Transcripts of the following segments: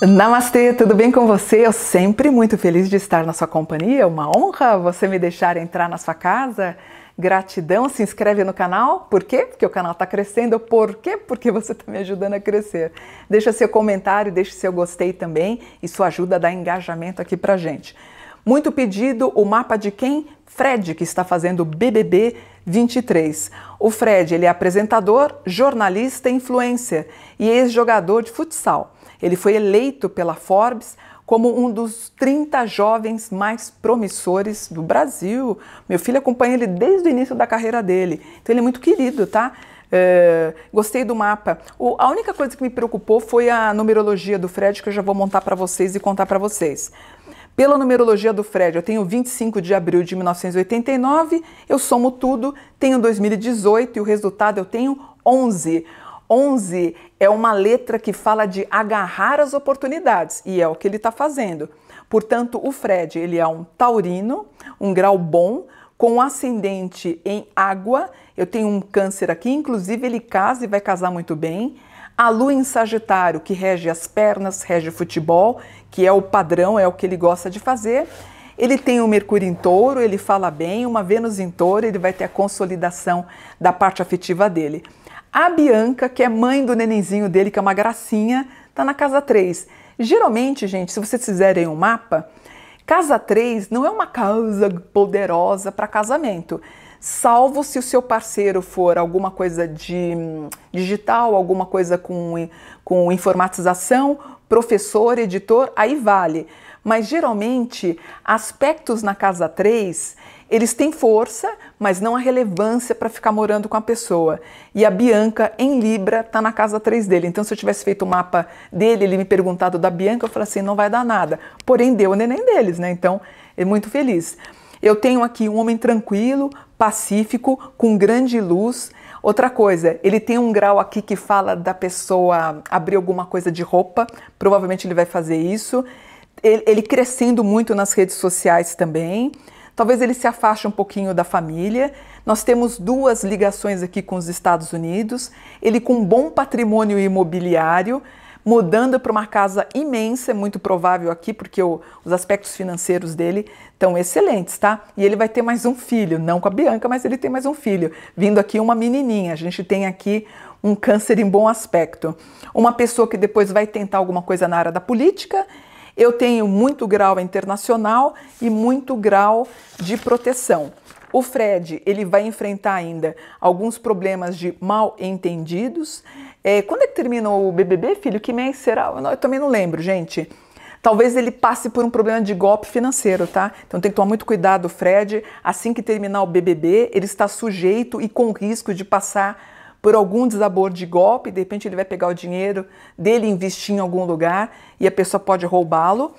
Namastê, tudo bem com você? Eu sempre muito feliz de estar na sua companhia, é uma honra você me deixar entrar na sua casa. Gratidão, se inscreve no canal, por quê? Porque o canal está crescendo, por quê? Porque você está me ajudando a crescer. Deixa seu comentário, deixa seu gostei também, isso ajuda a dar engajamento aqui pra gente. Muito pedido o mapa de quem? Fred, que está fazendo BBB 23. O Fred ele é apresentador, jornalista e influencer e ex-jogador de futsal. Ele foi eleito pela Forbes como um dos 30 jovens mais promissores do Brasil. Meu filho acompanha ele desde o início da carreira dele, então ele é muito querido, tá? É, gostei do mapa. O, a única coisa que me preocupou foi a numerologia do Fred, que eu já vou montar para vocês e contar para vocês. Pela numerologia do Fred, eu tenho 25 de abril de 1989, eu somo tudo, tenho 2018 e o resultado eu tenho 11. 11 é uma letra que fala de agarrar as oportunidades e é o que ele está fazendo. Portanto, o Fred, ele é um taurino, um grau bom, com ascendente em água. Eu tenho um câncer aqui, inclusive ele casa e vai casar muito bem. A lua em Sagitário, que rege as pernas, rege o futebol, que é o padrão, é o que ele gosta de fazer. Ele tem o Mercúrio em touro, ele fala bem, uma Vênus em touro, ele vai ter a consolidação da parte afetiva dele. A Bianca, que é mãe do nenenzinho dele, que é uma gracinha, tá na casa 3. Geralmente, gente, se vocês fizerem um mapa, casa 3 não é uma casa poderosa para casamento salvo se o seu parceiro for alguma coisa de hum, digital, alguma coisa com, com informatização, professor, editor, aí vale. Mas geralmente, aspectos na casa 3, eles têm força, mas não a relevância para ficar morando com a pessoa. E a Bianca, em Libra, está na casa 3 dele. Então, se eu tivesse feito o mapa dele, ele me perguntado da Bianca, eu falei assim: não vai dar nada. Porém, deu o neném deles, né? Então, é muito feliz. Eu tenho aqui um homem tranquilo, pacífico, com grande luz. Outra coisa, ele tem um grau aqui que fala da pessoa abrir alguma coisa de roupa, provavelmente ele vai fazer isso. Ele, ele crescendo muito nas redes sociais também. Talvez ele se afaste um pouquinho da família. Nós temos duas ligações aqui com os Estados Unidos. Ele com bom patrimônio imobiliário mudando para uma casa imensa, é muito provável aqui, porque o, os aspectos financeiros dele estão excelentes, tá? E ele vai ter mais um filho, não com a Bianca, mas ele tem mais um filho, vindo aqui uma menininha. A gente tem aqui um câncer em bom aspecto. Uma pessoa que depois vai tentar alguma coisa na área da política. Eu tenho muito grau internacional e muito grau de proteção. O Fred, ele vai enfrentar ainda alguns problemas de mal entendidos. É, quando é que termina o BBB, filho? Que mês será? Eu também não lembro, gente. Talvez ele passe por um problema de golpe financeiro, tá? Então tem que tomar muito cuidado, Fred. Assim que terminar o BBB, ele está sujeito e com risco de passar por algum desabor de golpe, de repente ele vai pegar o dinheiro dele investir em algum lugar e a pessoa pode roubá-lo.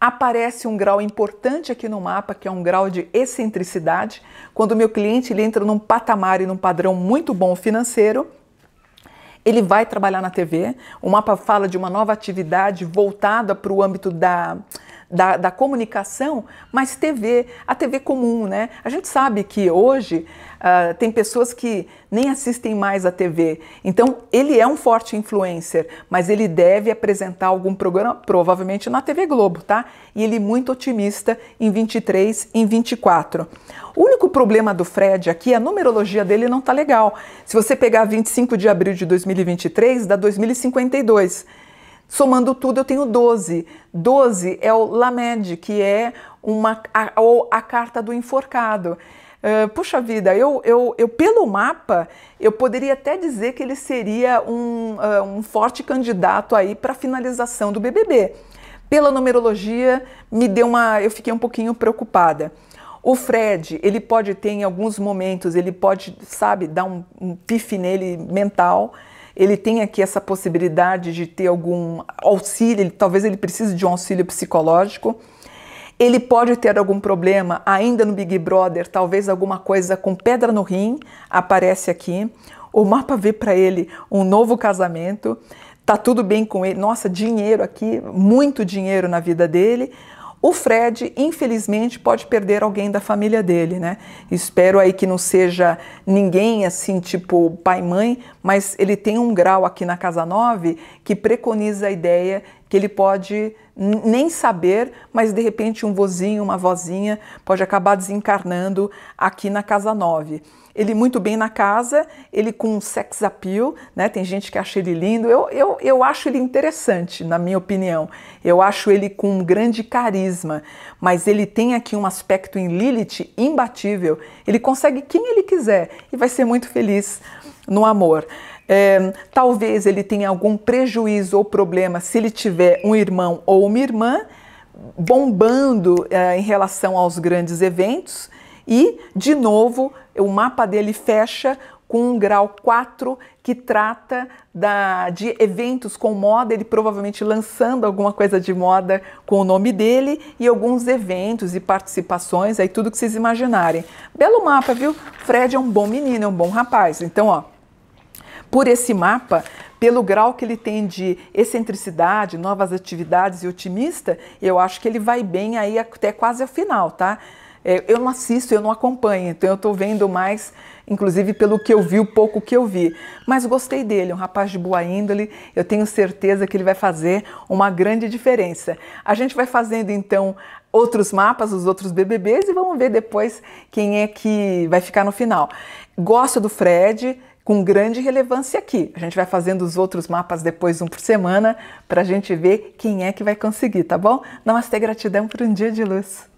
Aparece um grau importante aqui no mapa, que é um grau de excentricidade, quando o meu cliente ele entra num patamar e num padrão muito bom financeiro ele vai trabalhar na TV. O mapa fala de uma nova atividade voltada para o âmbito da da, da comunicação, mas TV, a TV comum, né? A gente sabe que hoje uh, tem pessoas que nem assistem mais a TV. Então, ele é um forte influencer, mas ele deve apresentar algum programa, provavelmente na TV Globo, tá? E ele é muito otimista em 23, em 24. O único problema do Fred aqui, é a numerologia dele não tá legal. Se você pegar 25 de abril de 2023, dá 2052. Somando tudo, eu tenho 12. 12 é o Lamed, que é uma, a, a carta do enforcado. Uh, puxa vida, eu, eu, eu pelo mapa eu poderia até dizer que ele seria um, uh, um forte candidato aí para finalização do BBB. Pela numerologia me deu uma, eu fiquei um pouquinho preocupada. O Fred, ele pode ter em alguns momentos, ele pode, sabe, dar um, um pife nele mental ele tem aqui essa possibilidade de ter algum auxílio, ele, talvez ele precise de um auxílio psicológico. Ele pode ter algum problema ainda no Big Brother, talvez alguma coisa com pedra no rim aparece aqui. O mapa vê para ele um novo casamento, tá tudo bem com ele. Nossa, dinheiro aqui, muito dinheiro na vida dele o Fred, infelizmente, pode perder alguém da família dele, né? Espero aí que não seja ninguém assim, tipo pai-mãe, mas ele tem um grau aqui na Casa 9 que preconiza a ideia que ele pode nem saber, mas de repente um vozinho, uma vozinha pode acabar desencarnando aqui na casa 9. Ele muito bem na casa, ele com sex appeal, né? Tem gente que acha ele lindo. Eu, eu, eu acho ele interessante, na minha opinião. Eu acho ele com um grande carisma, mas ele tem aqui um aspecto em Lilith imbatível. Ele consegue quem ele quiser e vai ser muito feliz no amor. É, talvez ele tenha algum prejuízo ou problema se ele tiver um irmão ou uma irmã bombando é, em relação aos grandes eventos. E, de novo, o mapa dele fecha com um grau 4 que trata da, de eventos com moda, ele provavelmente lançando alguma coisa de moda com o nome dele e alguns eventos e participações, aí tudo que vocês imaginarem. Belo mapa, viu? Fred é um bom menino, é um bom rapaz. Então, ó, por esse mapa, pelo grau que ele tem de excentricidade, novas atividades e otimista, eu acho que ele vai bem aí até quase ao final, tá? É, eu não assisto, eu não acompanho, então eu estou vendo mais, inclusive pelo que eu vi, o pouco que eu vi. Mas gostei dele, um rapaz de boa índole, eu tenho certeza que ele vai fazer uma grande diferença. A gente vai fazendo então outros mapas, os outros BBBs e vamos ver depois quem é que vai ficar no final. Gosto do Fred, com grande relevância aqui. A gente vai fazendo os outros mapas depois, um por semana, para a gente ver quem é que vai conseguir, tá bom? Namastê, gratidão por um dia de luz.